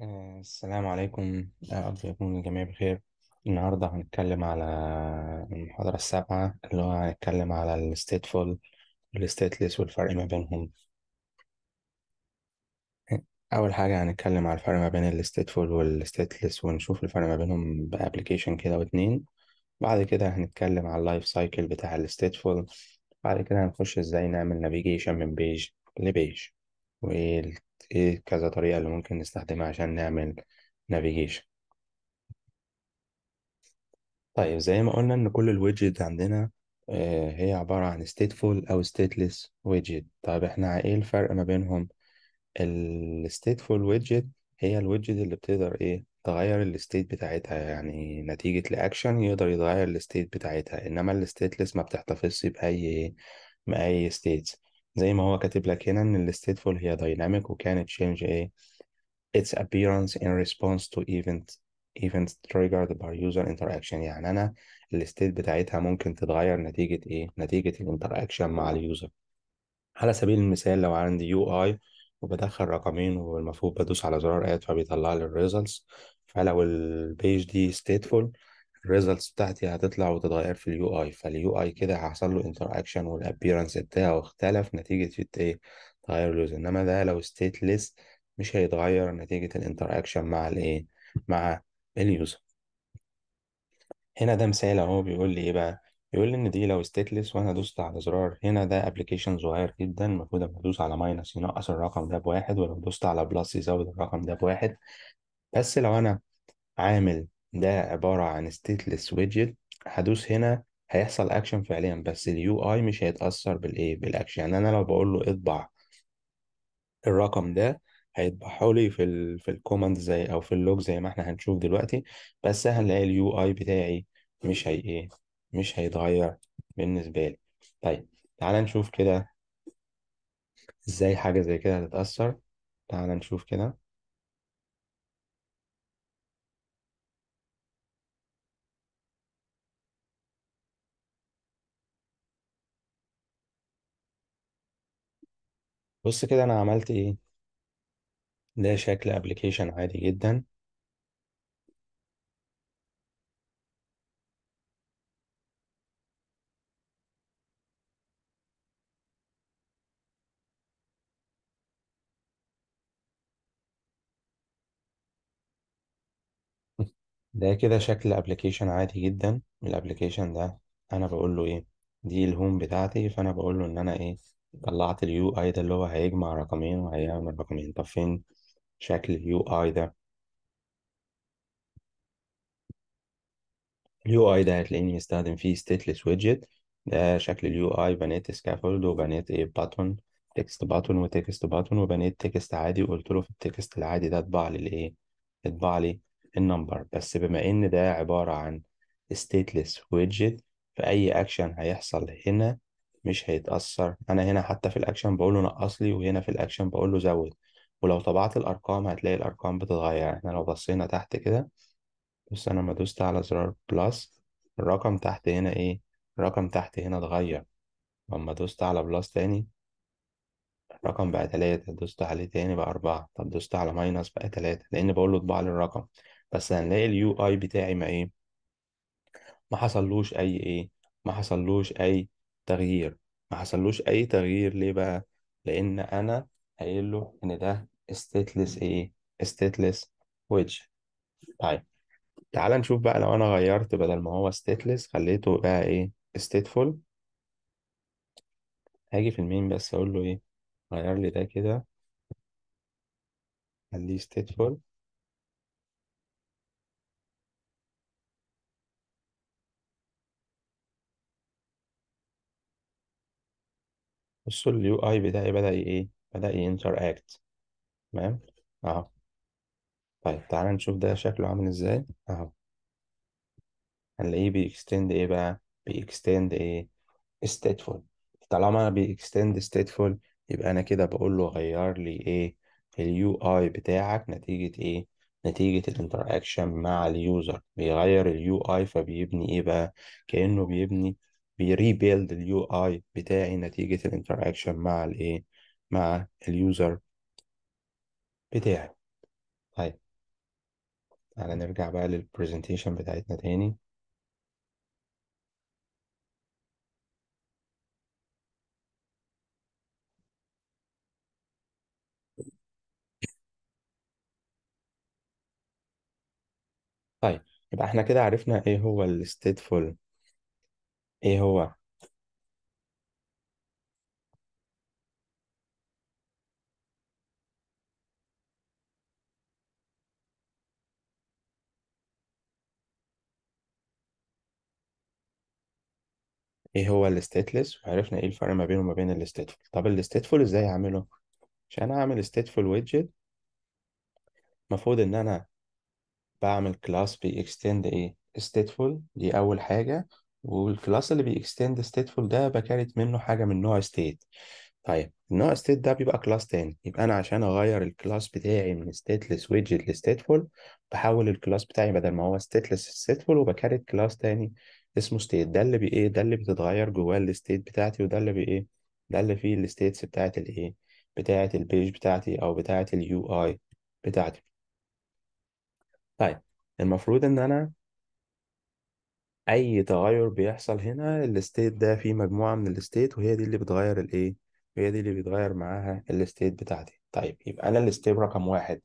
آه، السلام عليكم أرجو آه، يكون الجميع بخير النهاردة هنتكلم على المحاضرة السابعة اللي هو هنتكلم على الـ stateful والـ stateless والفرق ما بينهم أول حاجة هنتكلم على الفرق ما بين الـ stateful والـ stateless ونشوف الفرق ما بينهم بـ application كده واتنين بعد كده هنتكلم على الـ life cycle بتاع الـ stateful بعد كده هنخش ازاي نعمل navigation من بيج لبيج وال ايه كذا طريقة اللي ممكن نستخدمها عشان نعمل نافيجيشن طيب زي ما قلنا ان كل الويدجت عندنا آه، هي عبارة عن stateful او stateless widget طيب احنا ايه الفرق ما بينهم ال stateful widget هي الويدجت اللي بتقدر ايه تغير الستيت بتاعتها يعني نتيجة لأكشن يقدر يتغير الستيت بتاعتها إنما الستيتلس ما بتحتفظش بأي بأي states زي ما هو كاتب لك هنا ان الستيتفول هي دايناميك وكانت تشينج ايه its appearance in response to event events triggered by user interaction يعني انا الستيت بتاعتها ممكن تتغير نتيجة ايه نتيجة الانتراكشن مع اليوزر على سبيل المثال لو عندي يو اي وبدخل رقمين والمفروض بدوس على زرار اد فبيطلع لي الريزلتس فلو البيج دي stateful الريزلتس بتاعتي هتطلع وتتغير في اليو اي فاليو اي كده هحصل له انتر اكشن والابييرنس بتاعه اختلف نتيجه ايه تغير لوز انما ده لو ستيت مش هيتغير نتيجه الانتر اكشن مع الايه مع اليوزر هنا ده مثال اهو بيقول لي ايه بقى يقول لي ان دي لو ستيتلس وانا دوست على زرار هنا ده ابلكيشن صغير جدا المفروض اما ادوس على ماينس ينقص الرقم ده بواحد ولو دوست على بلس يزود الرقم ده بواحد بس لو انا عامل ده عبارة عن ستيتلس ويدجت هدوس هنا هيحصل اكشن فعليا بس اليو اي مش هيتأثر بالايه بالاكشن يعني انا لو بقول له اطبع الرقم ده هيطبعه لي في الـ في الكوماند زي او في اللوج زي ما احنا هنشوف دلوقتي بس هنلاقي اليو اي بتاعي مش هي ايه مش هيتغير بالنسبة لي طيب تعال نشوف كده ازاي حاجة زي كده هتتأثر تعال نشوف كده بص كده انا عملت ايه ده شكل ابلكيشن عادي جدا ده كده شكل ابلكيشن عادي جدا الابلكيشن ده انا بقول له ايه دي الهوم بتاعتي فانا بقول له ان انا ايه طلعت اليو اي ده اللي هو هيجمع رقمين وهيعمل رقمين طب فين شكل اليو اي ده اليو اي ده هتلاقيني مستخدم فيه stateless widget ده شكل اليو اي بنيت scaffold وبنيت ايه button text button وتكست button وبنيت text عادي وقلت له في التكست العادي ده اطبع لي الايه اطبع لي النمبر بس بما ان ده عبارة عن stateless widget فأي اكشن هيحصل هنا مش هيتأثر أنا هنا حتى في الأكشن بقول له نقص لي وهنا في الأكشن بقول له زود ولو طبعت الأرقام هتلاقي الأرقام بتتغير إحنا لو بصينا تحت كده بص أنا لما دوست على زرار بلس الرقم تحت هنا إيه الرقم تحت هنا اتغير لما دوست على بلس تاني الرقم بقى تلاتة دوست عليه تاني بقى أربعة طب دوست على ماينس بقى تلاتة لأن بقول له اطبع لي الرقم بس هنلاقي اليو أي بتاعي ما إيه ما حصلوش أي إيه ما حصلوش أي تغيير ما حصلوش اي تغيير ليه بقى لان انا قايل له ان ده ستيتلس ايه ستيتلس ويدج طيب تعال نشوف بقى لو انا غيرت بدل ما هو ستيتلس خليته بقى ايه ستيتفول هاجي في المين بس اقول له ايه غير لي ده كده خليه ستيتفول بصوا اليو اي بتاعي بدأ ايه بدأ ينتر اكت تمام اهو طيب تعالى نشوف ده شكله عامل ازاي اهو هنلاقيه بيكستند ايه بقى بيكستند ايه stateful طالما أنا بيكستند stateful يبقى انا كده بقول له غير لي ايه اليو اي بتاعك نتيجة ايه نتيجة الانتراكشن مع اليوزر بيغير اليو اي فبيبني ايه بقى كأنه بيبني بيريبيلد اليو اي بتاعي نتيجة الانتراكشن مع الايه مع اليوزر بتاعي طيب تعالى نرجع بقى للبرزنتيشن بتاعتنا تاني طيب يبقى احنا كده عرفنا ايه هو الستيتفول ايه هو ايه هو الستيتلس وعرفنا ايه الفرق ما بينه وما بين الستيتفول طب الستيتفول ازاي اعمله عشان اعمل ستيتفول ويدجت المفروض ان انا بعمل كلاس بي اكستند ايه stateful دي اول حاجه والكلاس اللي بيكستند stateful ده بكاريت منه حاجة من نوع state طيب النوع state ده بيبقى كلاس تاني يبقى أنا عشان أغير الكلاس بتاعي من stateless widget لستيتفول بحول الكلاس بتاعي بدل ما هو stateless stateful وبكاريت كلاس تاني اسمه state ده اللي بإيه ده اللي بتتغير جواه الستيت بتاعتي وده اللي بإيه ده اللي فيه الستيتس بتاعت الإيه بتاعت البيج بتاعتي أو بتاعت اليو آي بتاعتي طيب المفروض إن أنا اي تغير بيحصل هنا الستيت ده فيه مجموعه من الستيت وهي دي اللي بتغير الايه وهي دي اللي بيتغير معاها الستيت بتاعتي طيب يبقى انا الاستيت رقم واحد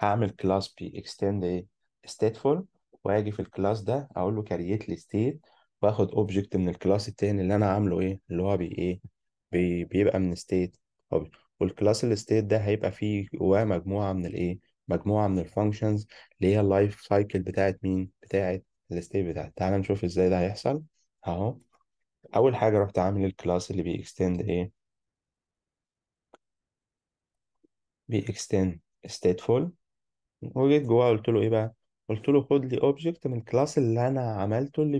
هعمل كلاس بي اكستند ايه stateful واجي في الكلاس ده اقول له كرييت لي ستيت واخد اوبجكت من الكلاس التاني اللي انا عامله ايه اللي هو بي ايه بي بيبقى من ستيت والكلاس الستيت ده هيبقى فيه جواه مجموعه من الايه مجموعه من الفانكشنز اللي هي اللايف سايكل بتاعت مين بتاعت الستيت بتاعتي تعال نشوف ازاي ده هيحصل اهو اول حاجه رحت عامل الكلاس اللي بيكستند ايه بيكستند stateful وجيت جواه قلت له ايه بقى قلت له خد لي اوبجكت من الكلاس اللي انا عملته اللي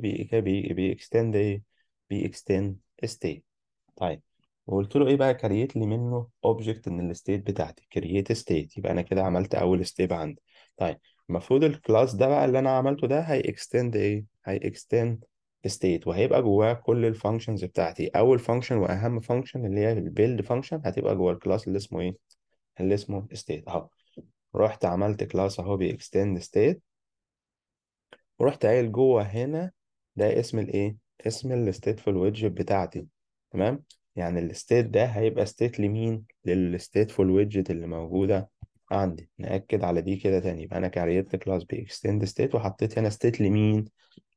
بيكستند ايه بيكستند state طيب وقلت له ايه بقى كرييت لي منه اوبجكت من الستيت بتاعتي كرييت ستيت يبقى انا كده عملت اول ستيب عندي طيب المفروض الكلاس ده بقى اللي انا عملته ده هي اكستند ايه هي اكستند ستيت وهيبقى جواه كل الفانكشنز بتاعتي اول فانكشن واهم فانكشن اللي هي البيلد فانكشن هتبقى جوه الكلاس اللي اسمه ايه اللي اسمه ستيت اهو رحت عملت كلاس اهو باكستند ستيت ورحت قايل جوه هنا ده اسم الايه اسم الستيتفول ويدجت بتاعتي تمام يعني الستيت ده هيبقى ستيت لمين للستيتفول ويدجت اللي موجوده عندي نأكد على دي كده تاني يبقى أنا كريت بي اكستند ستيت وحطيت هنا ستيت لمين؟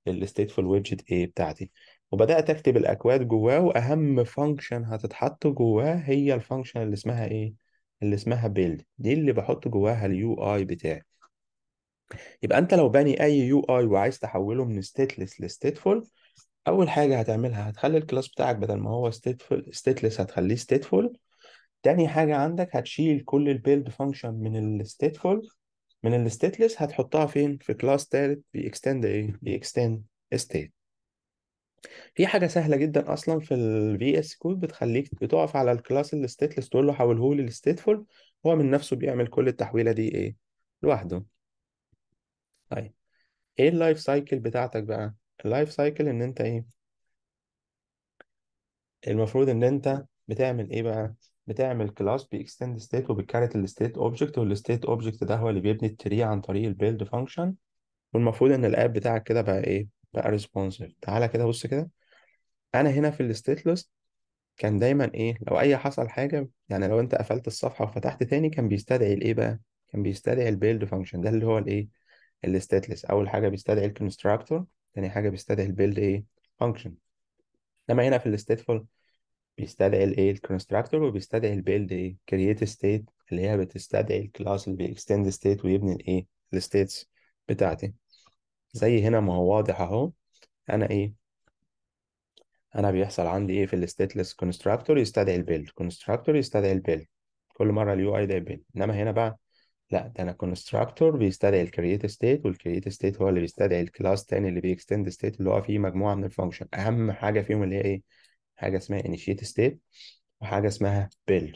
الستيت في الويدجت ايه بتاعتي وبدات اكتب الاكواد جواه واهم فانكشن هتتحط جواه هي الفانكشن اللي اسمها ايه اللي اسمها بيلد دي اللي بحط جواها اليو اي بتاعي يبقى انت لو باني اي يو اي وعايز تحوله من ستيتلس لستيتفول اول حاجه هتعملها هتخلي الكلاس بتاعك بدل ما هو ستيتفول ستيتلس هتخليه ستيتفول تاني حاجة عندك هتشيل كل build function من stateful من stateless هتحطها فين في class تالت بي extend ايه بي extend state في حاجة سهلة جدا أصلا في ال VS code بتخليك بتقف على class ال stateless تقول له حوله لي stateful هو من نفسه بيعمل كل التحويلة دي ايه لوحده طيب ايه اللايف سايكل بتاعتك بقى اللايف سايكل ان انت ايه المفروض ان انت بتعمل ايه بقى بتعمل كلاس بيكستند ستيت وبتكاريت الستيت اوبجكت والستيت اوبجكت ده هو اللي بيبني التري عن طريق البيلد فانكشن والمفروض ان الاب بتاعك كده بقى ايه بقى ريسبونسيف تعالى كده بص كده انا هنا في الستيت ليست كان دايما ايه لو اي حصل حاجه يعني لو انت قفلت الصفحه وفتحت تاني كان بيستدعي الايه بقى كان بيستدعي البيلد فانكشن ده اللي هو الايه ليست اول حاجه بيستدعي الكونستراكتور تاني حاجه بيستدعي البيلد ايه فانكشن انما هنا في الستاتفول بيستدعي الايه الكونستراكتور وبيستدعي البيلد ايه create state اللي هي بتستدعي الكلاس اللي بيكستند state ويبني الايه الستيتس بتاعتي زي هنا ما هو واضح اهو انا ايه انا بيحصل عندي ايه في الستيتلس كونستراكتور يستدعي البيلد كونستراكتور يستدعي البيلد كل مره اليو اي ده البيلد انما هنا بقى لا ده انا كونستراكتور بيستدعي الكرييت ستيت والكرييت ستيت هو اللي بيستدعي الكلاس تاني اللي بيكستند ستيت اللي هو فيه مجموعه من الفانكشن اهم حاجه فيهم اللي هي ايه حاجه اسمها initiate state وحاجه اسمها build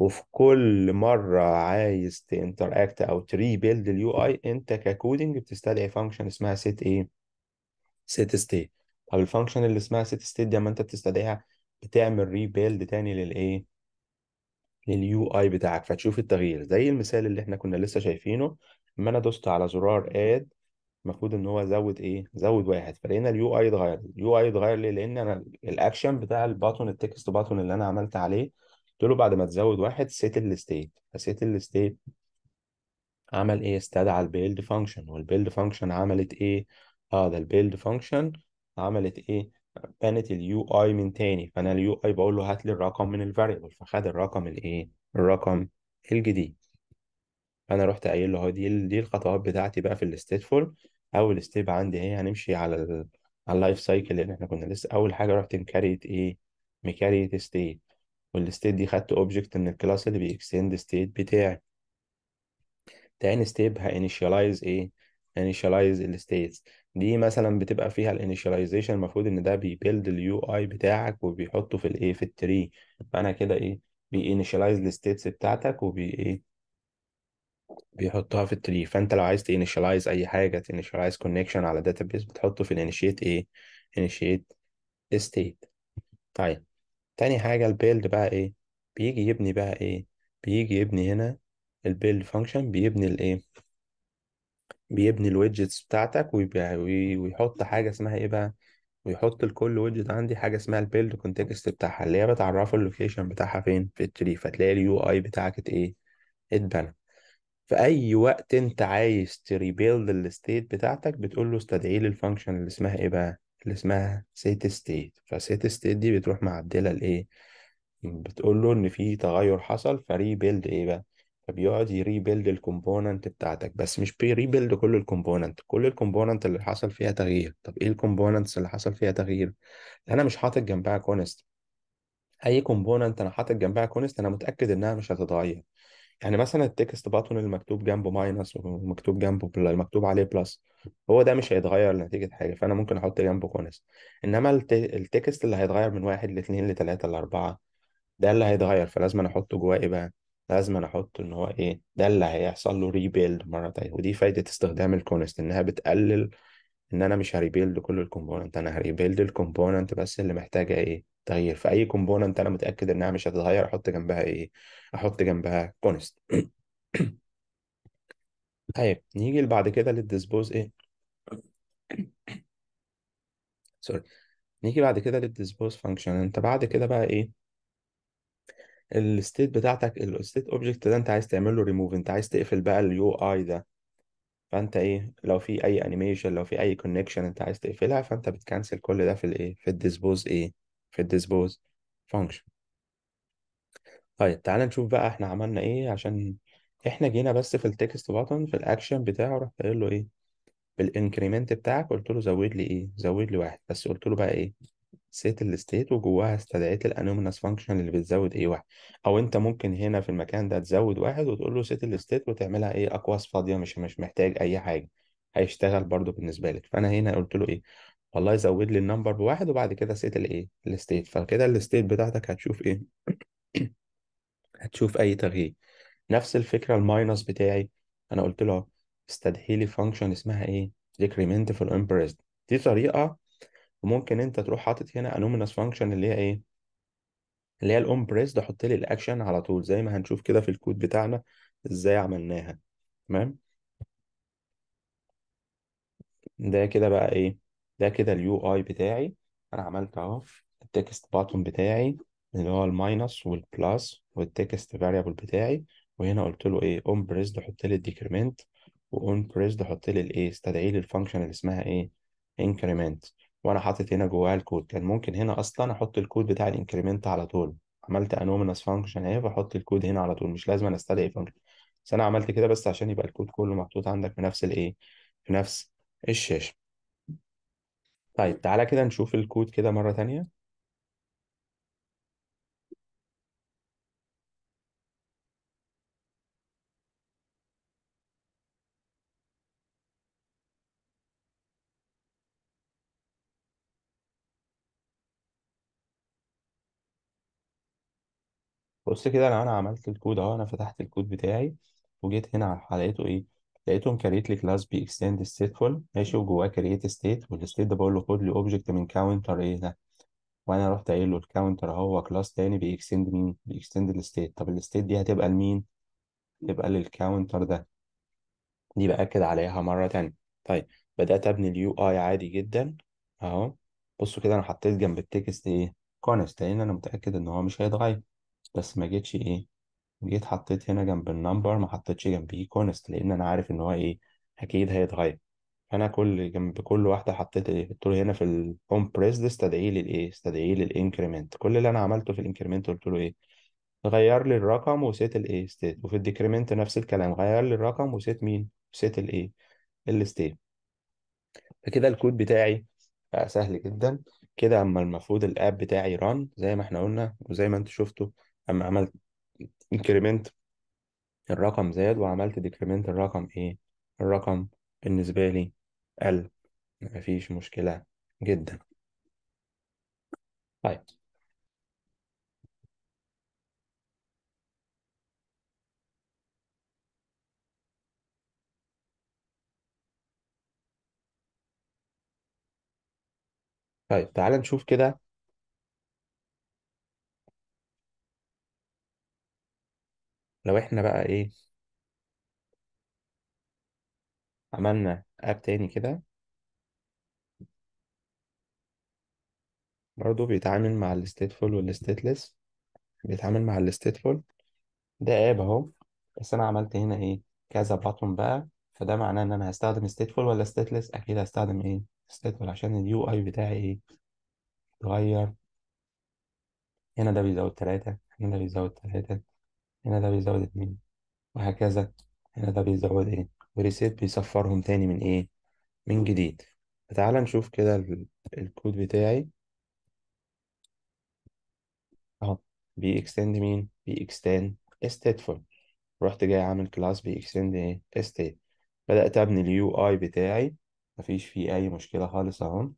وفي كل مرة عايز تinteract أو تري بيلد اليو أي أنت ككودنج بتستدعي فانكشن اسمها set إيه؟ set state طب الفانكشن اللي اسمها set state دي أما أنت بتستدعيها بتعمل ريبيلد تاني للإيه؟ لليو أي بتاعك فتشوف التغيير زي المثال اللي إحنا كنا لسه شايفينه لما أنا دوست على زرار add المفروض ان هو زود ايه زود واحد فلقينا اليو اي اتغير اليو اي اتغير ليه لان انا الاكشن بتاع الباتون التكست باتون اللي انا عملت عليه قلت له بعد ما تزود واحد سيت الستيت فسيت الستيت عمل ايه استدعى البيلد فانكشن والبيلد فانكشن عملت ايه اه ده البيلد فانكشن عملت ايه بنت اليو اي من تاني فانا اليو اي بقول له هات لي الرقم من الفاريبل فخد الرقم الايه الرقم الجديد فانا رحت قايل له دي دي الخطوات بتاعتي بقى في الستيتفول اول ستيب عندي هي إيه؟ هنمشي على الـ على اللايف سايكل اللي احنا كنا لسه اول حاجه رحت مكاريت ايه مكاريت ستيت والستيت دي خدت اوبجكت من الكلاس اللي بيكستند ستيت بتاعي تاني ستيب هانيشيالايز ايه انيشيالايز الستيتس دي مثلا بتبقى فيها الانيشياليزيشن المفروض ان ده بيبيلد اليو اي بتاعك وبيحطه في الايه في التري فانا كده ايه بيinitialize الستيتس بتاعتك وبي ايه بيحطها في التري فانت لو عايز تينيشاليز اي حاجه تينيشاليز كونكشن على داتابيس بتحطه في الانيشيت ايه انيشيت ستيت طيب تاني حاجه البيلد بقى ايه بيجي يبني بقى ايه بيجي يبني هنا البيلد فانكشن بيبني الايه بيبني الويدجتس بتاعتك ويحط حاجه اسمها ايه بقى ويحط لكل ويدجت عندي حاجه اسمها البيلد كونتكست بتاعها اللي هي بتعرفه اللوكيشن بتاعها فين في التري فتلاقي اليو اي بتاعك ايه اتبنى في اي وقت انت عايز تريبيلد الستيت بتاعتك بتقول له استدعي لي الفانكشن اللي اسمها ايه بقى اللي اسمها سيت ستيت فسيت ستيت دي بتروح معدله لايه بتقول له ان في تغير حصل فريبيلد ايه بقى فبيقعد يريبيلد الكومبوننت بتاعتك بس مش بيريبيلد كل الكومبوننت كل الكومبوننت اللي حصل فيها تغيير طب ايه الكومبوننتس اللي حصل فيها تغيير انا مش حاطط جنبها كونست اي كومبوننت انا حاطط جنبها كونست انا متاكد انها مش هتتغير يعني مثلا التكست باتون المكتوب جنبه ماينس ومكتوب جنبه بل... المكتوب عليه بلس هو ده مش هيتغير نتيجة حاجة فأنا ممكن أحط جنبه كونس إنما الت... التكست اللي هيتغير من واحد لاتنين لثلاثه لأربعة ده اللي هيتغير فلازم أنا أحطه جواه إيه بقى لازم أنا أحط إن هو إيه ده اللي هيحصل له ريبيلد مرة تانية ودي فايدة استخدام الكونست إنها بتقلل إن أنا مش هريبيلد كل الكومبوننت أنا هريبيلد الكومبوننت بس اللي محتاجة إيه تغيير طيب، في اي كومبوننت انا متاكد انها مش هتتغير احط جنبها ايه احط جنبها كونست طيب نيجي بعد كده للديسبوز ايه سوري نيجي بعد كده للديسبوز فانكشن انت بعد كده بقى ايه الستيت بتاعتك الستيت اوبجكت ده انت عايز تعمل له ريموف انت عايز تقفل بقى اليو اي ده فانت ايه لو في اي انيميشن لو في اي كونكشن انت عايز تقفلها فانت بتكنسل كل ده في الايه في الديسبوز ايه في الديسبوز فانكشن طيب تعال نشوف بقى احنا عملنا ايه عشان احنا جينا بس في التكست باتن في الاكشن بتاعه رحت قايل له ايه بالانكريمنت بتاعك قلت له زود لي ايه زود لي واحد بس قلت له بقى ايه سيت الستيت وجواها استدعيت الانومنس فانكشن اللي بتزود ايه واحد او انت ممكن هنا في المكان ده تزود واحد وتقول له سيت الستيت وتعملها ايه اقواس فاضيه مش مش محتاج اي حاجه هيشتغل برضو بالنسبه لك فانا هنا قلت له ايه والله زود لي النمبر بواحد وبعد كده سيت ايه الستيت فكده الستيت بتاعتك هتشوف ايه هتشوف اي تغيير نفس الفكره الماينس بتاعي انا قلت له استدعي لي فانكشن اسمها ايه ديكريمنت في impressed دي طريقه وممكن انت تروح حاطط هنا انومينس فانكشن اللي هي ايه اللي هي الامبريسد حط لي الاكشن على طول زي ما هنشوف كده في الكود بتاعنا ازاي عملناها تمام ده كده بقى ايه ده كده اليو اي بتاعي انا عملت اهو التكست باتون بتاعي اللي هو الماينس والبلس والتكست فاريبل بتاعي وهنا قلت له ايه اون بريسد حط لي الديكريمنت واون بريسد حط لي الايه استدعي لي الفانكشن اللي اسمها ايه انكريمنت وانا حاطط هنا جواها الكود كان ممكن هنا اصلا احط الكود بتاع الانكريمنت على طول عملت انومينس فانكشن اهي فاحط الكود هنا على طول مش لازم انا استدعي فانكشن بس انا عملت كده بس عشان يبقى الكود كله محطوط عندك في نفس الايه في نفس الشاشه طيب تعالى كده نشوف الكود كده مرة تانية بص كده لو انا عملت الكود اهو انا فتحت الكود بتاعي وجيت هنا حلقته لقيته ايه لقيتهم كريت لي كلاس بي اكستند ستيتفول ماشي وجواه كريت ستيت والستيت ده بقول له خد لي اوبجكت من كاونتر ايه ده وانا رحت قايل له الكاونتر هو كلاس تاني بيكستند مين بيكستند الستيت طب الستيت دي هتبقى لمين تبقى للكاونتر ده دي باكد عليها مره تانية طيب بدات ابني اليو اي عادي جدا اهو بصوا كده انا حطيت جنب التكست ايه كونست لان انا متاكد ان هو مش هيتغير بس ما جيتش ايه جيت حطيت هنا جنب النمبر ما حطيتش جنب كونست لان انا عارف ان هو ايه اكيد هيتغير فانا كل جنب كل واحده حطيت ايه قلت له هنا في استدعي لي الايه استدعي لي الانكريمنت كل اللي انا عملته في الانكريمنت قلت له ايه غير لي الرقم وسيت الايه ستيت وفي الديكريمنت نفس الكلام غير لي الرقم وسيت مين سيت الايه الستيت فكده الكود بتاعي بقى سهل جدا كده اما المفروض الاب بتاعي ران زي ما احنا قلنا وزي ما انت شفتوا اما عملت انكريمنت الرقم زاد وعملت ديكريمنت الرقم ايه الرقم بالنسبة لي قل مفيش مشكلة جدا طيب طيب تعال نشوف كده لو احنا بقى ايه عملنا اب تاني كده برضه بيتعامل مع الستيتفول والستيتلس بيتعامل مع الستيتفول ده اب اهو بس انا عملت هنا ايه كذا باتون بقى فده معناه ان انا هستخدم ستيتفول ولا ستيتلس اكيد هستخدم ايه ستيتفول عشان اليو اي بتاعي ايه اتغير هنا ده بيزود تلاتة هنا ده بيزود تلاتة هنا ده بيزود اتنين وهكذا هنا ده بيزود ايه وريسيت بيصفرهم تاني من ايه من جديد فتعال نشوف كده الكود بتاعي اهو بي اكستند مين بي اكستند stateful رحت جاي عامل كلاس بي اكستند ايه استيت بدأت ابني اليو اي بتاعي مفيش فيه اي مشكلة خالص اهو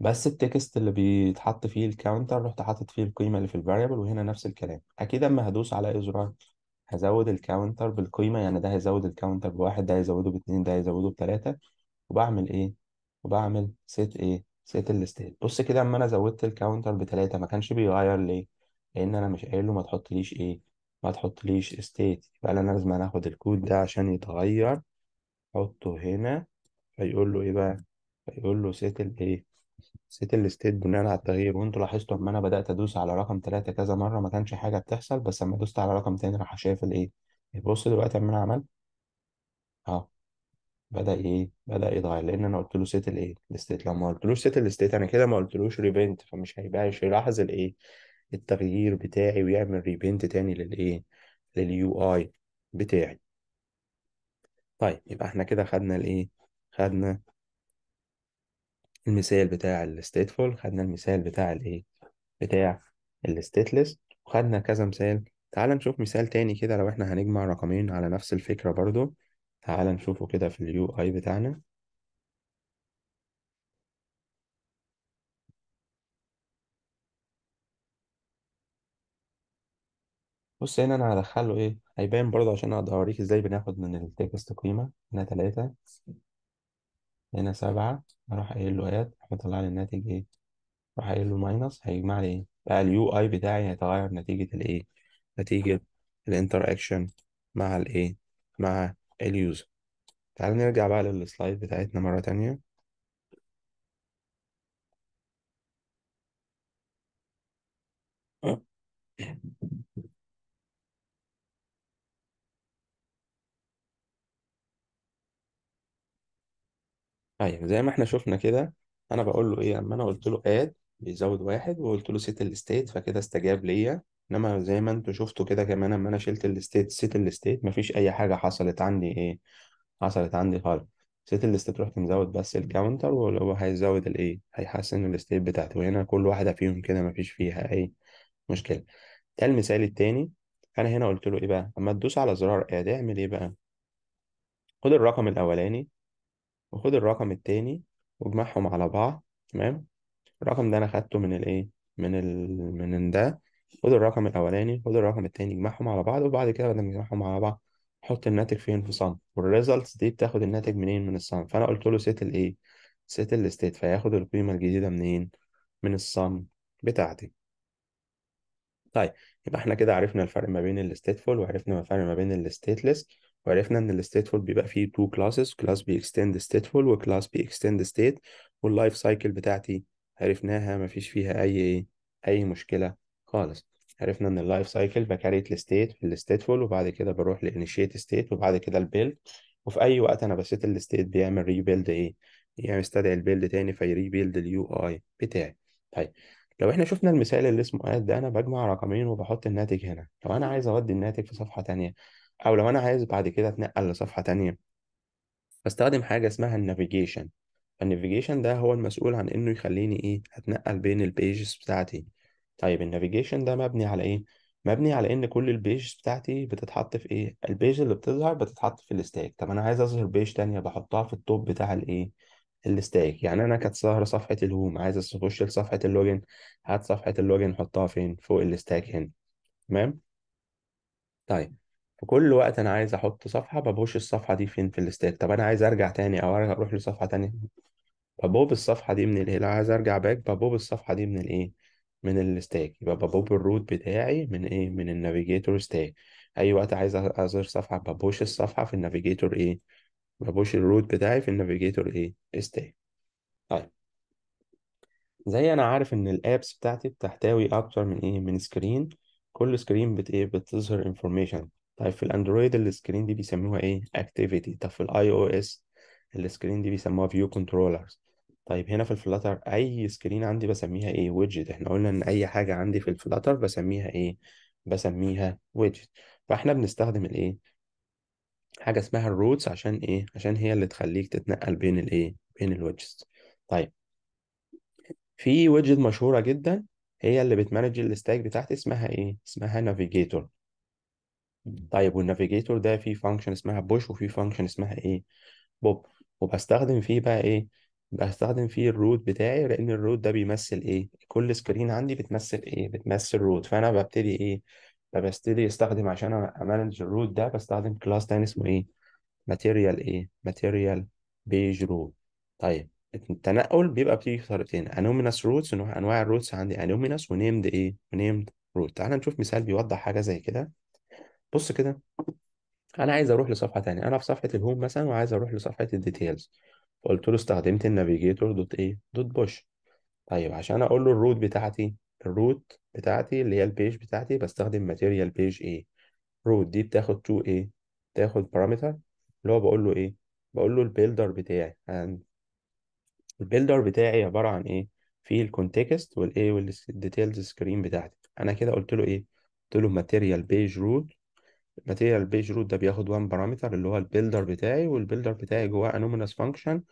بس التكست اللي بيتحط فيه الكاونتر رحت حاطط فيه القيمة اللي في الفاريبل وهنا نفس الكلام أكيد أما هدوس على إزرار إيه هزود الكاونتر بالقيمة يعني ده هيزود الكاونتر بواحد ده هيزوده باتنين ده هيزوده بتلاتة وبعمل إيه؟ وبعمل سيت إيه؟ سيت الستيت بص كده أما أنا زودت الكاونتر بتلاتة ما كانش بيغير ليه؟ لأن أنا مش قايل له ما تحطليش إيه؟ ما تحطليش ستيت يبقى أنا لازم هناخد آخد الكود ده عشان يتغير أحطه هنا فيقول له إيه بقى؟ فيقول له سيت الإيه؟ سيت الستيت بناء على التغيير وانتوا لاحظتوا اما انا بدات ادوس على رقم ثلاثة كذا مره ما كانش حاجه بتحصل بس اما دوست على رقم تاني راح شايف الايه بص دلوقتي اما انا عملت اه بدا ايه بدا يتغير لان انا قلت له سيت الايه الستيت لو ما قلتلوش سيت الستيت انا كده ما قلتلوش ريبنت فمش هيبقى هيلاحظ الايه التغيير بتاعي ويعمل ريبنت تاني للايه لليو اي بتاعي طيب يبقى احنا كده خدنا الايه خدنا المثال بتاع الستيتفول خدنا المثال بتاع الايه بتاع الستيتلس وخدنا كذا مثال تعال نشوف مثال تاني كده لو احنا هنجمع رقمين على نفس الفكرة برضو تعال نشوفه كده في اليو اي بتاعنا بص هنا انا هدخله ايه هيبان برضه عشان اقدر اوريك ازاي بناخد من التكست قيمة هنا تلاتة هنا سبعة أروح قايل له آد هيطلع لي الناتج إيه أروح قايل له ماينس هيجمع لي إيه بقى اليو أي بتاعي هيتغير نتيجة الإيه نتيجة الانتر أكشن مع الإيه مع اليوزر تعال نرجع بقى للسلايد بتاعتنا مرة تانية ايوه زي ما احنا شفنا كده انا بقول له ايه لما انا قلت له اد بيزود واحد وقلت له سيت الستيت فكده استجاب ليا انما زي ما انتوا شفتوا كده كمان لما انا شلت الستيت سيت الستيت مفيش اي حاجه حصلت عندي ايه حصلت عندي خالص سيت الستيت رحت مزود بس الكاونتر واللي هو هيزود الايه هيحسن الستيت بتاعته وهنا كل واحده فيهم كده مفيش فيها اي مشكله ده المثال التاني انا هنا قلت له ايه بقى اما تدوس على زرار اد اعمل ايه بقى خد الرقم الاولاني وخد الرقم التاني واجمعهم على بعض تمام الرقم ده انا خدته من الايه من ال... من ده خد الرقم الاولاني خد الرقم التاني اجمعهم على بعض وبعد كده بعد ما اجمعهم على بعض حط الناتج فين في صم والريزلتس دي بتاخد الناتج منين من الصن فانا قلت له سيت الايه سيت الستيت فياخد القيمه الجديده منين من الصن بتاعتي طيب يبقى احنا كده عرفنا الفرق ما بين الستيتفول وعرفنا الفرق ما بين الستيتلس وعرفنا ان الستيتفول بيبقى فيه تو كلاسز كلاس بي اكستند ستيتفول وكلاس بي اكستند ستيت واللايف سايكل بتاعتي عرفناها مفيش فيها اي إيه، اي مشكله خالص عرفنا ان اللايف سايكل بكريت الستيت في الستيتفول وبعد كده بروح لانيشيت ستيت وبعد كده البيلد وفي اي وقت انا بسيت الستيت بيعمل ريبيلد ايه يعني يستدعي البيلد تاني فيريبيلد اليو اي بتاعي طيب لو احنا شفنا المثال اللي اسمه اد ده انا بجمع رقمين وبحط الناتج هنا لو انا عايز اودي الناتج في صفحه تانية او لو انا عايز بعد كده اتنقل لصفحة تانية استخدم حاجة اسمها النافيجيشن النافيجيشن ده هو المسؤول عن انه يخليني ايه اتنقل بين البيجز بتاعتي طيب النافيجيشن ده مبني على ايه مبني على ان كل البيجز بتاعتي بتتحط في ايه البيج اللي بتظهر بتتحط في الستاك طب انا عايز اظهر بيج تانية بحطها في التوب بتاع الايه الستاك يعني انا كانت ظاهره صفحه الهوم عايز اخش لصفحه اللوجن هات صفحه اللوجن حطها فين فوق الستاك هنا تمام طيب في كل وقت انا عايز احط صفحه ببوش الصفحه دي فين في الاستاد طب انا عايز ارجع تاني او اروح لصفحه تانية ببوب الصفحه دي من لو عايز ارجع باك ببوب الصفحه دي من الايه من الستاك يبقى ببوب الروت بتاعي من ايه من النافيجيتور ستاك اي وقت عايز ازور صفحه ببوش الصفحه في النافيجيتور ايه ببوش الروت بتاعي في النافيجيتور ايه ستاك طيب زي انا عارف ان الابس بتاعتي بتحتوي اكتر من ايه من سكرين كل سكرين بت ايه بتظهر انفورميشن طيب في الاندرويد السكرين دي بيسموها ايه اكتيفيتي طب في الاي او اس السكرين دي بيسموها فيو كنترولرز طيب هنا في الفلاتر اي سكرين عندي بسميها ايه ويدجت احنا قلنا ان اي حاجه عندي في الفلاتر بسميها ايه بسميها ويدجت فاحنا بنستخدم الايه حاجه اسمها الروتس عشان ايه عشان هي اللي تخليك تتنقل بين الايه بين الويدجتس طيب في ويدجت مشهوره جدا هي اللي بتمانج الستاك بتاعتي اسمها ايه اسمها نافيجيتور طيب والنافيجيتور ده فيه فانكشن اسمها بوش وفيه فانكشن اسمها ايه بوب وبستخدم فيه بقى ايه بستخدم فيه الروت بتاعي لان الروت ده بيمثل ايه كل سكرين عندي بتمثل ايه بتمثل روت فانا ببتدي ايه ببتدي استخدم عشان امانج الروت ده بستخدم كلاس تاني اسمه ايه ماتيريال ايه ماتيريال بيج روت طيب التنقل بيبقى بتيجي طريقتين انومينس روتس انواع الروتس عندي انومينس ونيمد ايه ونيمد روت تعال نشوف مثال بيوضح حاجه زي كده بص كده انا عايز اروح لصفحه تانية انا في صفحه الهوم مثلا وعايز اروح لصفحه الديتيلز فقلت له استخدمت النافيجيتور دوت ايه دوت بوش طيب عشان اقول له الروت بتاعتي الروت بتاعتي اللي هي البيج بتاعتي بستخدم ماتيريال بيج ايه روت دي بتاخد 2 ايه بتاخد بارامتر اللي هو بقول له ايه بقول له البيلدر بتاعي يعني البيلدر بتاعي عباره عن ايه فيه الكونتكست والايه والديتيلز سكرين بتاعتي انا كده قلت له ايه قلت له ماتيريال بيج روت الماتيريال بيج روت ده بياخد وان بارامتر اللي هو البيلدر بتاعي والبيلدر بتاعي جواه انومينس فانكشن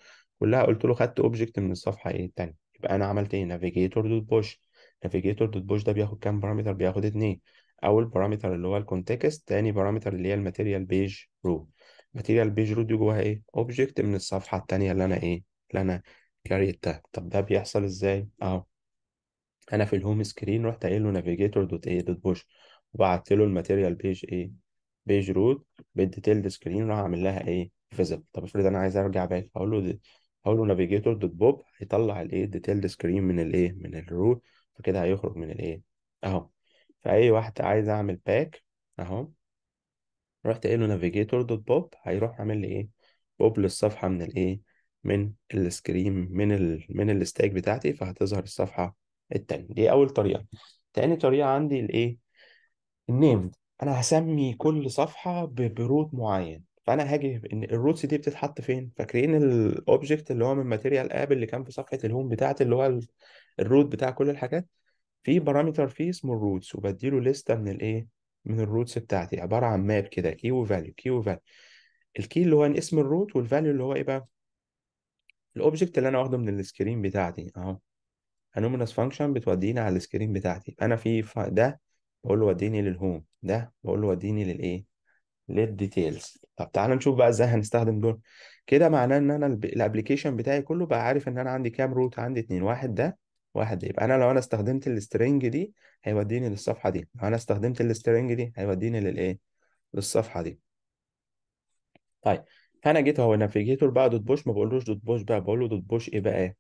كلها قلت له خدت اوبجكت من الصفحه ايه الثانيه يبقى انا عملت ايه نافيجيتور دوت بوش نافيجيتور دوت بوش ده بياخد كام بارامتر بياخد اتنين اول بارامتر اللي هو الكونتكست تاني بارامتر اللي هي الماتيريال بيج رود الماتيريال بيج رود دي جواها ايه اوبجكت من الصفحه الثانيه اللي انا ايه اللي انا كريتها طب ده بيحصل ازاي اهو انا في الهوم سكرين رحت قايل له نافيجيتور دوت ايه دوت بوش وبعت له الماتيريال بيج ايه بيج روت بالديتيلد سكرين راح اعمل لها ايه فيزيبل طب افرض انا عايز ارجع باك اقول له اقول له نافيجيتور دوت بوب هيطلع الايه الديتيلد سكرين من الايه من الروت فكده هيخرج من الايه اهو فاي واحد عايز اعمل باك اهو رحت قايل له نافيجيتور دوت بوب هيروح عامل لي ايه بوب للصفحه من الايه من السكرين من ال من الستاك بتاعتي فهتظهر الصفحه التانية دي اول طريقه تاني طريقه عندي الايه النيمد انا هسمي كل صفحه بروت معين فانا هاجي ان الروتس دي بتتحط فين فاكرين الاوبجكت اللي هو من ماتيريال اب اللي كان في صفحه الهوم بتاعتي اللي هو الروت بتاع كل الحاجات في بارامتر فيه اسمه الروتس وبديله لسته من الايه من الروتس بتاعتي عباره عن ماب كده كي وفاليو كي وفاليو الكي اللي هو اسم الروت والفاليو اللي هو ايه بقى الاوبجكت اللي انا واخده من السكرين بتاعتي اهو انومينس فانكشن بتوديني على السكرين بتاعتي انا في ده بقول له وديني للهوم ده بقول له وديني للايه للديتيلز طب تعال نشوف بقى ازاي هنستخدم دول كده معناه ان انا الابلكيشن بتاعي كله بقى عارف ان انا عندي كام روت عندي اتنين واحد ده واحد يبقى انا لو انا استخدمت السترنج دي هيوديني للصفحه دي لو انا استخدمت السترنج دي هيوديني للايه للصفحه دي طيب فانا جيت اهو نافيجيتور بقى دوت بوش ما بقولوش دوت بوش بقى بقول له دوت بوش ايه بقى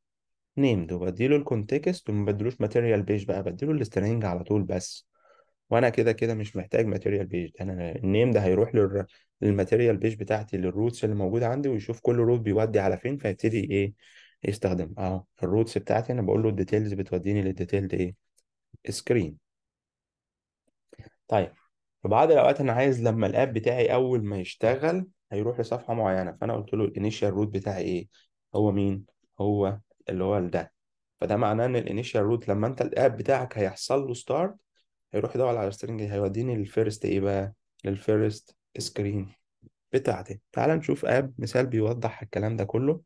نيمد وبديله الكونتكست وما بديلوش ماتيريال بيج بقى بديله السترنج على طول بس وانا كده كده مش محتاج ماتيريال بيج انا النيم ده هيروح للماتيريال بيج بتاعتي للروتس اللي موجوده عندي ويشوف كل روت بيودي على فين فيبتدي ايه يستخدم اه الروتس بتاعتي انا بقول له الديتيلز بتوديني للديتيلد ايه سكرين طيب في بعض الاوقات انا عايز لما الاب بتاعي اول ما يشتغل هيروح لصفحه معينه فانا قلت له الانيشال روت بتاعي ايه هو مين هو اللي هو ده فده معناه ان الانيشال روت لما انت الاب بتاعك هيحصل له ستارت هيروح يدور على سترنج هيوديني للفيرست ايه بقى للفيرست سكرين بتاعتي تعال نشوف اب مثال بيوضح الكلام ده كله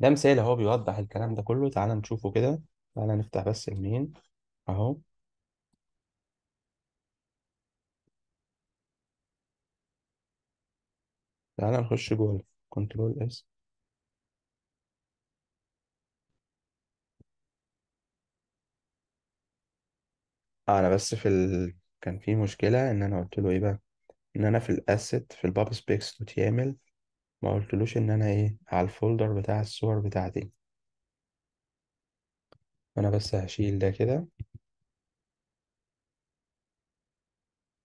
ده مثال اهو بيوضح الكلام ده كله تعالى نشوفه كده تعالى نفتح بس المين اهو تعالى نخش جوه كنترول اس انا بس في ال... كان في مشكلة ان انا قلت له ايه بقى ان انا في الاسيت في الباب سبيكس دوت يامل ما قلتلوش ان انا ايه على الفولدر بتاع الصور بتاعتي انا بس هشيل ده كده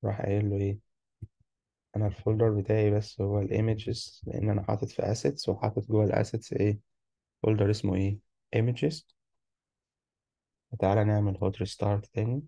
راح قايل له ايه انا الفولدر بتاعي بس هو الايمجز لان انا حاطط في اسيتس وحاطط جوه الاسيتس ايه فولدر اسمه ايه images تعالى نعمل هوت ريستارت تاني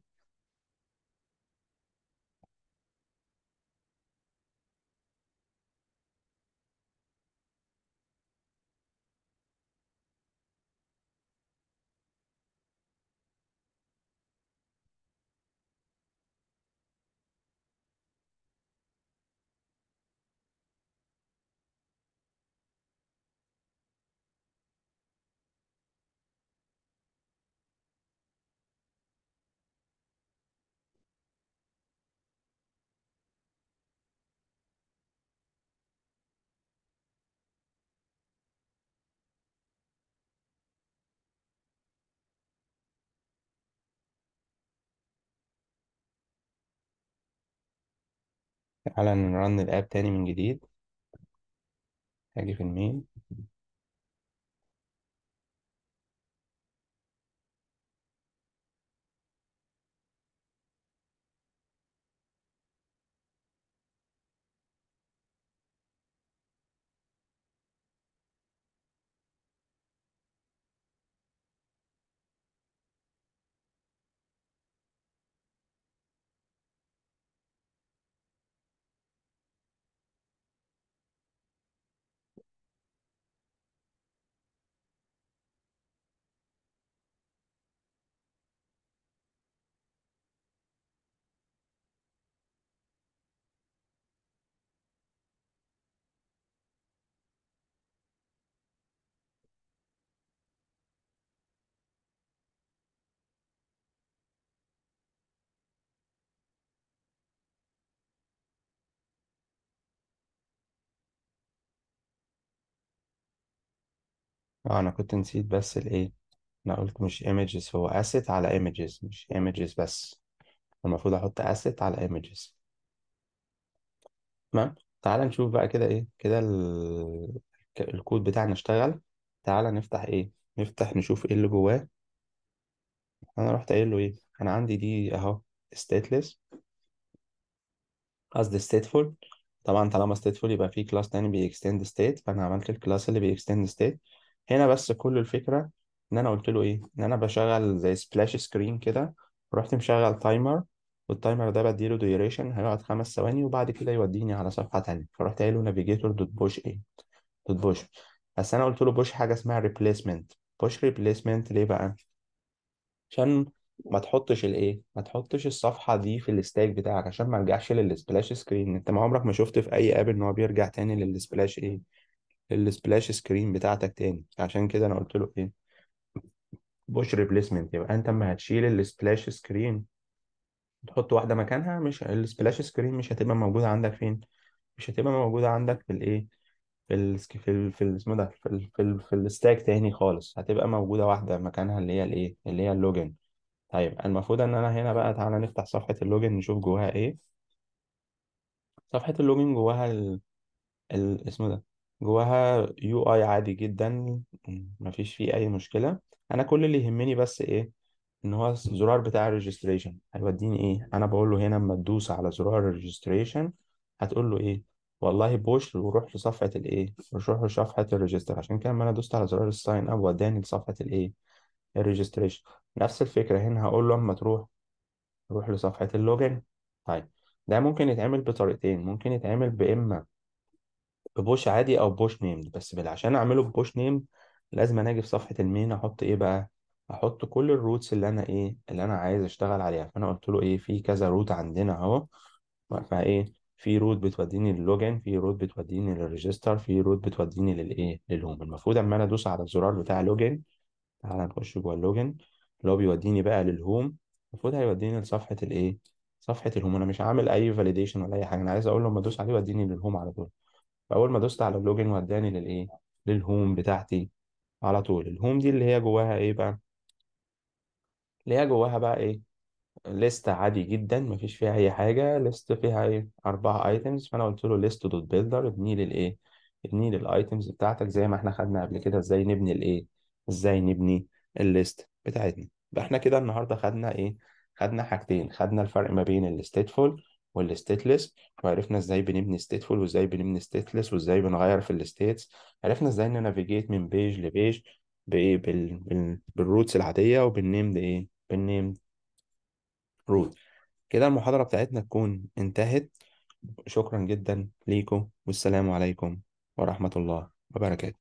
تعالى نرن الاب تاني من جديد هاجي في الميل اه انا كنت نسيت بس الايه انا قلت مش images هو asset على images مش images بس المفروض احط asset على images تمام تعال نشوف بقى كده ايه كده ال... الكود بتاعنا اشتغل تعال نفتح ايه نفتح نشوف ايه اللي جواه انا رحت قايل له ايه انا عندي دي اهو stateless قصدي stateful طبعا طالما stateful يبقى في class تاني extend state فانا عملت الكلاس اللي extend state هنا بس كل الفكرة إن أنا قلت له إيه إن أنا بشغل زي سبلاش سكرين كده رحت مشغل تايمر والتايمر ده بديله ديوريشن هيقعد خمس ثواني وبعد كده يوديني على صفحة تانية فرحت قايل له نافيجيتور دوت بوش إيه دوت بوش بس أنا قلت له بوش حاجة اسمها ريبليسمنت بوش ريبليسمنت ليه بقى؟ عشان ما تحطش الايه ما تحطش الصفحه دي في الستاك بتاعك عشان ما ارجعش للسبلاش سكرين انت ما عمرك ما شفت في اي اب ان هو بيرجع تاني للسبلاش ايه السبلاش سكرين بتاعتك تاني عشان كده انا قلت له ايه بوش ريبليسمنت يبقى انت اما هتشيل السبلاش سكرين تحط واحده مكانها مش السبلاش سكرين مش هتبقى موجوده عندك فين مش هتبقى موجوده عندك في الايه في ال في ال في اسمه ده في ال في, ال في الستاك تاني خالص هتبقى موجوده واحده مكانها اللي هي الايه اللي هي اللوجن طيب المفروض ان انا هنا بقى تعالى نفتح صفحه اللوجن نشوف جواها ايه صفحه اللوجن جواها ال... ال... اسمه ده جواها يو اي عادي جدا مفيش فيه اي مشكله انا كل اللي يهمني بس ايه ان هو الزرار بتاع الريجستريشن هيوديني ايه انا بقول له هنا اما تدوس على زرار الريجستريشن هتقول له ايه والله بوش وروح لصفحه الايه روح لصفحه الريجستر عشان كده لما انا دوست على زرار الساين اب وداني لصفحه الايه الريجستريشن نفس الفكره هنا هقول له اما تروح روح لصفحه اللوجن طيب ده ممكن يتعمل بطريقتين ممكن يتعمل باما ببوش عادي أو بوش نيمد بس عشان أعمله ببوش نيمد لازم أنا أجي في صفحة المين أحط إيه بقى أحط كل الروتس اللي أنا إيه اللي أنا عايز أشتغل عليها فأنا قلت له إيه في كذا روت عندنا أهو فإيه في روت بتوديني للوجن في روت بتوديني للريجستر في روت بتوديني للإيه للهوم المفروض أما أنا أدوس على الزرار بتاع لوجن تعالى نخش جوه اللوجن اللي هو بيوديني بقى للهوم المفروض هيوديني لصفحة الإيه صفحة الهوم أنا مش عامل أي فاليديشن ولا أي حاجة أنا عايز أقول له لما أدوس عليه يوديني للهوم على طول فاول ما دوست على بلوجن وداني للايه للهوم بتاعتي على طول الهوم دي اللي هي جواها ايه بقى اللي هي جواها بقى ايه ليست عادي جدا مفيش فيها اي حاجه ليست فيها ايه اربع ايتمز فانا قلت له ليست دوت بيلدر ابني لي الايه ابني لي الايتمز بتاعتك زي ما احنا خدنا قبل كده ازاي نبني الايه ازاي نبني الليست بتاعتنا يبقى احنا كده النهارده خدنا ايه خدنا حاجتين خدنا الفرق ما بين الستيتفول والستيتلس وعرفنا ازاي بنبني ستيتفول وازاي بنبني ستيتلس وازاي بنغير في الستيتس عرفنا ازاي نافيجيت من بيج لبيج بايه بال... بال... بالروتس العاديه وبالنيمد ايه بالنيم روت كده المحاضره بتاعتنا تكون انتهت شكرا جدا ليكم والسلام عليكم ورحمه الله وبركاته